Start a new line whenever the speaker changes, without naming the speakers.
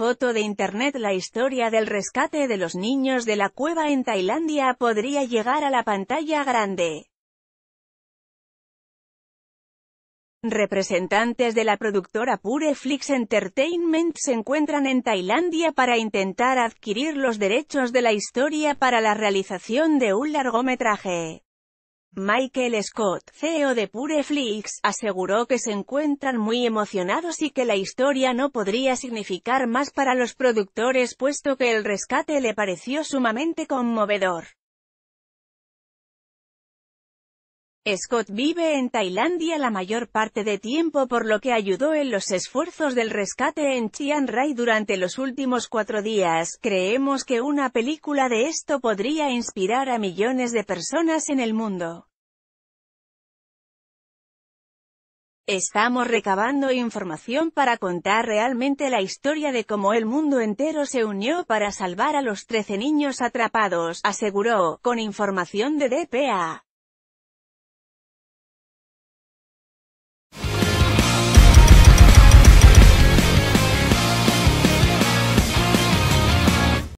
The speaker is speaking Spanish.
foto de internet la historia del rescate de los niños de la cueva en Tailandia podría llegar a la pantalla grande. Representantes de la productora pure Flix Entertainment se encuentran en Tailandia para intentar adquirir los derechos de la historia para la realización de un largometraje. Michael Scott, CEO de Pureflix, aseguró que se encuentran muy emocionados y que la historia no podría significar más para los productores puesto que el rescate le pareció sumamente conmovedor. Scott vive en Tailandia la mayor parte de tiempo por lo que ayudó en los esfuerzos del rescate en Chiang Rai durante los últimos cuatro días. Creemos que una película de esto podría inspirar a millones de personas en el mundo. Estamos recabando información para contar realmente la historia de cómo el mundo entero se unió para salvar a los 13 niños atrapados, aseguró, con información de DPA.